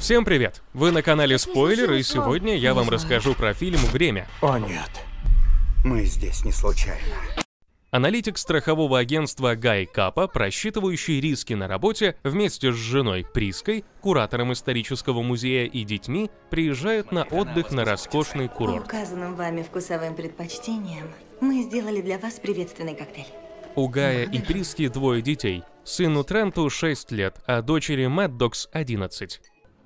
Всем привет! Вы на канале Спойлер, и сегодня я вам расскажу про фильм «Время». О нет, мы здесь не случайно. Аналитик страхового агентства Гай Капа, просчитывающий риски на работе, вместе с женой Приской, куратором исторического музея и детьми, приезжает на отдых на роскошный курорт. По указанным вами вкусовым предпочтениям мы сделали для вас приветственный коктейль. У Гая и Приски двое детей. Сыну Тренту 6 лет, а дочери Мэддокс 11.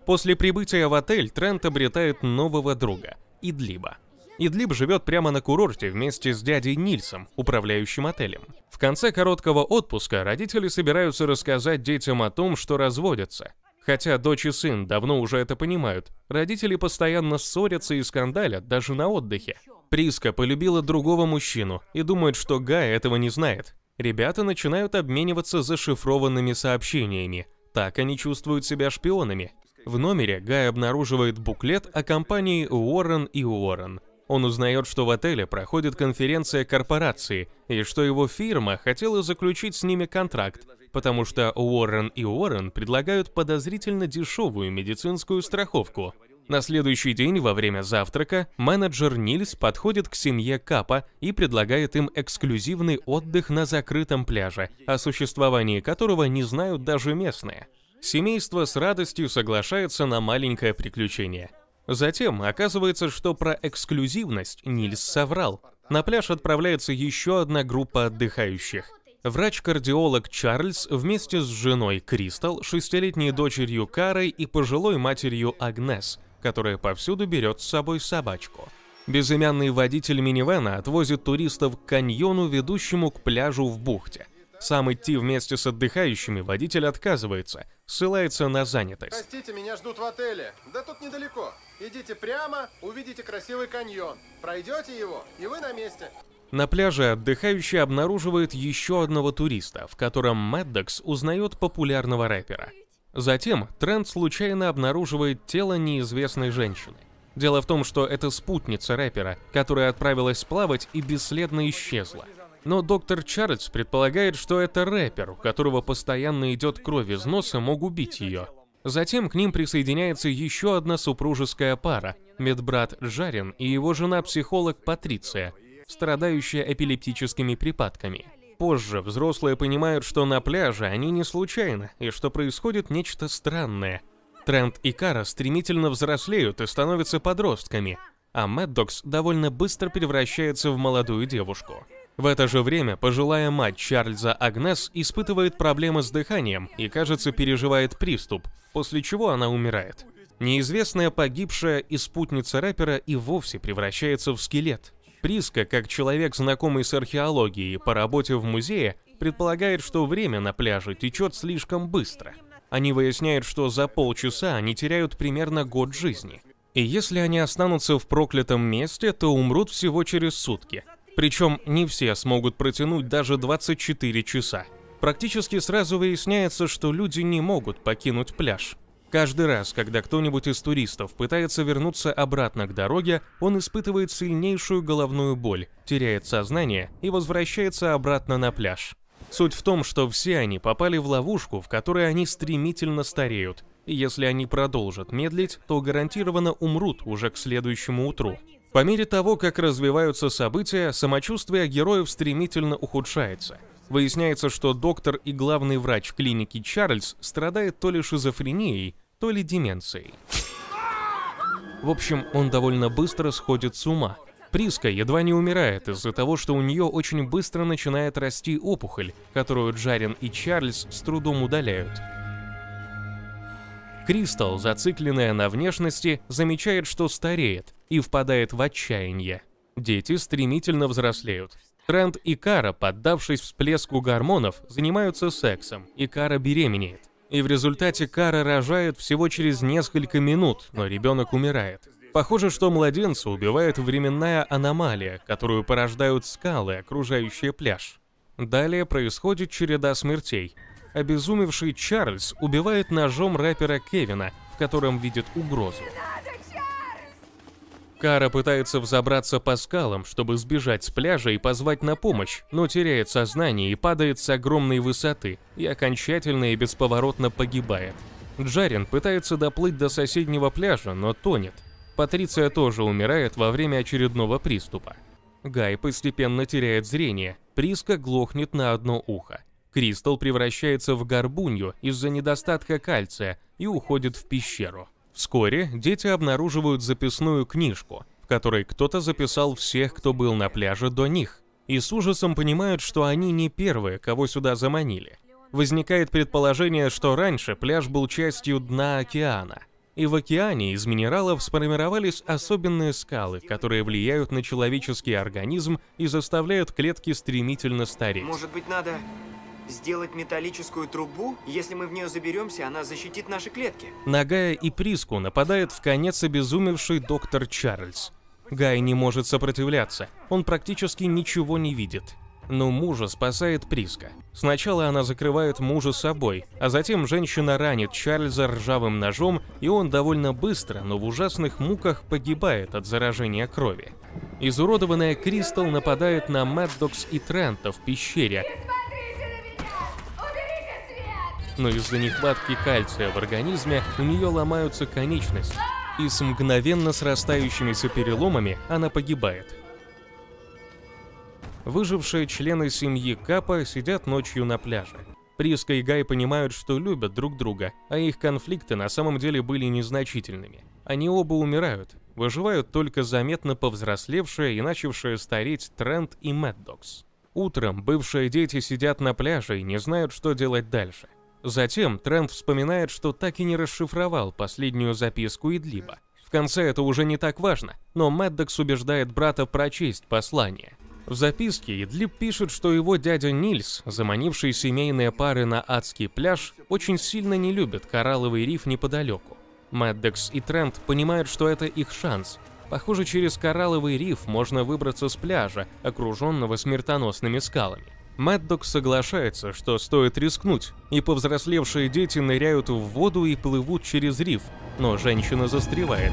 После прибытия в отель Трент обретает нового друга – Идлиба. Идлиб живет прямо на курорте вместе с дядей Нильсом, управляющим отелем. В конце короткого отпуска родители собираются рассказать детям о том, что разводятся. Хотя дочь и сын давно уже это понимают, родители постоянно ссорятся и скандалят даже на отдыхе. Приска полюбила другого мужчину и думает, что Гай этого не знает. Ребята начинают обмениваться зашифрованными сообщениями. Так они чувствуют себя шпионами, в номере Гай обнаруживает буклет о компании Уоррен и Уоррен. Он узнает, что в отеле проходит конференция корпорации и что его фирма хотела заключить с ними контракт, потому что Уоррен и Уоррен предлагают подозрительно дешевую медицинскую страховку. На следующий день во время завтрака менеджер Нильс подходит к семье Капа и предлагает им эксклюзивный отдых на закрытом пляже, о существовании которого не знают даже местные. Семейство с радостью соглашается на маленькое приключение. Затем оказывается, что про эксклюзивность Нильс соврал. На пляж отправляется еще одна группа отдыхающих. Врач-кардиолог Чарльз вместе с женой Кристал, шестилетней дочерью Карой и пожилой матерью Агнес, которая повсюду берет с собой собачку. Безымянный водитель минивэна отвозит туристов к каньону, ведущему к пляжу в бухте. Сам идти вместе с отдыхающими водитель отказывается, ссылается на занятость. Простите, меня ждут в отеле. Да тут недалеко. Идите прямо, увидите красивый каньон. Пройдете его, и вы на месте. На пляже отдыхающий обнаруживает еще одного туриста, в котором Мэддокс узнает популярного рэпера. Затем Трент случайно обнаруживает тело неизвестной женщины. Дело в том, что это спутница рэпера, которая отправилась плавать и бесследно исчезла. Но доктор Чарльз предполагает, что это рэпер, у которого постоянно идет кровь из носа, мог убить ее. Затем к ним присоединяется еще одна супружеская пара – медбрат Жарин и его жена-психолог Патриция, страдающая эпилептическими припадками. Позже взрослые понимают, что на пляже они не случайно и что происходит нечто странное. Трент и Кара стремительно взрослеют и становятся подростками, а Мэддокс довольно быстро превращается в молодую девушку. В это же время пожилая мать Чарльза Агнес испытывает проблемы с дыханием и, кажется, переживает приступ, после чего она умирает. Неизвестная погибшая и спутница рэпера и вовсе превращается в скелет. Приска, как человек, знакомый с археологией по работе в музее, предполагает, что время на пляже течет слишком быстро. Они выясняют, что за полчаса они теряют примерно год жизни. И если они останутся в проклятом месте, то умрут всего через сутки – причем не все смогут протянуть даже 24 часа. Практически сразу выясняется, что люди не могут покинуть пляж. Каждый раз, когда кто-нибудь из туристов пытается вернуться обратно к дороге, он испытывает сильнейшую головную боль, теряет сознание и возвращается обратно на пляж. Суть в том, что все они попали в ловушку, в которой они стремительно стареют, и если они продолжат медлить, то гарантированно умрут уже к следующему утру. По мере того, как развиваются события, самочувствие героев стремительно ухудшается. Выясняется, что доктор и главный врач клиники Чарльз страдает то ли шизофренией, то ли деменцией. В общем, он довольно быстро сходит с ума. Приска едва не умирает из-за того, что у нее очень быстро начинает расти опухоль, которую Джарин и Чарльз с трудом удаляют. Кристал, зацикленная на внешности, замечает, что стареет и впадает в отчаяние. Дети стремительно взрослеют. Тренд и Кара, поддавшись всплеску гормонов, занимаются сексом, и Кара беременеет. И в результате Кара рожает всего через несколько минут, но ребенок умирает. Похоже, что младенца убивает временная аномалия, которую порождают скалы, окружающие пляж. Далее происходит череда смертей обезумевший Чарльз убивает ножом рэпера Кевина, в котором видит угрозу. Кара пытается взобраться по скалам, чтобы сбежать с пляжа и позвать на помощь, но теряет сознание и падает с огромной высоты, и окончательно и бесповоротно погибает. Джарин пытается доплыть до соседнего пляжа, но тонет. Патриция тоже умирает во время очередного приступа. Гай постепенно теряет зрение, Приска глохнет на одно ухо. Кристалл превращается в горбунью из-за недостатка кальция и уходит в пещеру. Вскоре дети обнаруживают записную книжку, в которой кто-то записал всех, кто был на пляже до них, и с ужасом понимают, что они не первые, кого сюда заманили. Возникает предположение, что раньше пляж был частью дна океана, и в океане из минералов сформировались особенные скалы, которые влияют на человеческий организм и заставляют клетки стремительно стареть. Может быть, надо Сделать металлическую трубу? Если мы в нее заберемся, она защитит наши клетки. На Гая и Приску нападает в конец обезумевший доктор Чарльз. Гай не может сопротивляться, он практически ничего не видит. Но мужа спасает Приска. Сначала она закрывает мужа собой, а затем женщина ранит Чарльза ржавым ножом, и он довольно быстро, но в ужасных муках погибает от заражения крови. Изуродованная Кристал нападает на Мэддокс и Трента в пещере, но из-за нехватки кальция в организме у нее ломаются конечности, и с мгновенно срастающимися переломами она погибает. Выжившие члены семьи Капа сидят ночью на пляже. Приска и Гай понимают, что любят друг друга, а их конфликты на самом деле были незначительными. Они оба умирают, выживают только заметно повзрослевшие и начавшие стареть Трент и Мэддокс. Утром бывшие дети сидят на пляже и не знают, что делать дальше – Затем Трамп вспоминает, что так и не расшифровал последнюю записку Идлиба. В конце это уже не так важно, но Мэддокс убеждает брата прочесть послание. В записке Идлиб пишет, что его дядя Нильс, заманивший семейные пары на адский пляж, очень сильно не любит коралловый риф неподалеку. Мэддекс и Трент понимают, что это их шанс. Похоже, через коралловый риф можно выбраться с пляжа, окруженного смертоносными скалами. Мэддок соглашается, что стоит рискнуть, и повзрослевшие дети ныряют в воду и плывут через риф, но женщина застревает.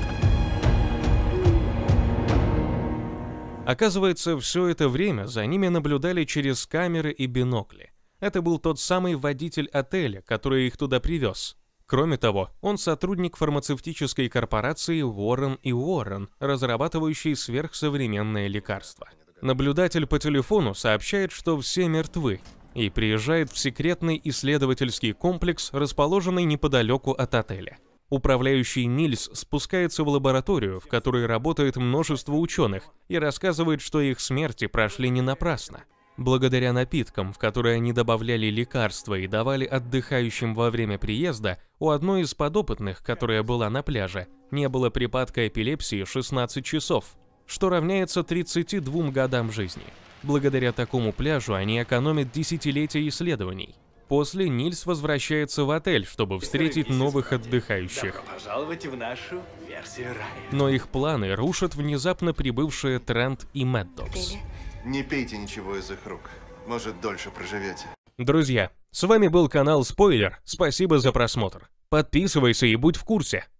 Оказывается, все это время за ними наблюдали через камеры и бинокли. Это был тот самый водитель отеля, который их туда привез. Кроме того, он сотрудник фармацевтической корпорации Уоррен и Уоррен, разрабатывающей сверхсовременные лекарства. Наблюдатель по телефону сообщает, что все мертвы, и приезжает в секретный исследовательский комплекс, расположенный неподалеку от отеля. Управляющий Нильс спускается в лабораторию, в которой работает множество ученых, и рассказывает, что их смерти прошли не напрасно. Благодаря напиткам, в которые они добавляли лекарства и давали отдыхающим во время приезда, у одной из подопытных, которая была на пляже, не было припадка эпилепсии 16 часов что равняется 32 годам жизни. Благодаря такому пляжу они экономят десятилетия исследований. После Нильс возвращается в отель, чтобы встретить новых отдыхающих. пожаловать в нашу версию рая. Но их планы рушат внезапно прибывшие Трент и Мэддокс. Не пейте ничего из их рук. Может, дольше проживете. Друзья, с вами был канал Спойлер. Спасибо за просмотр. Подписывайся и будь в курсе.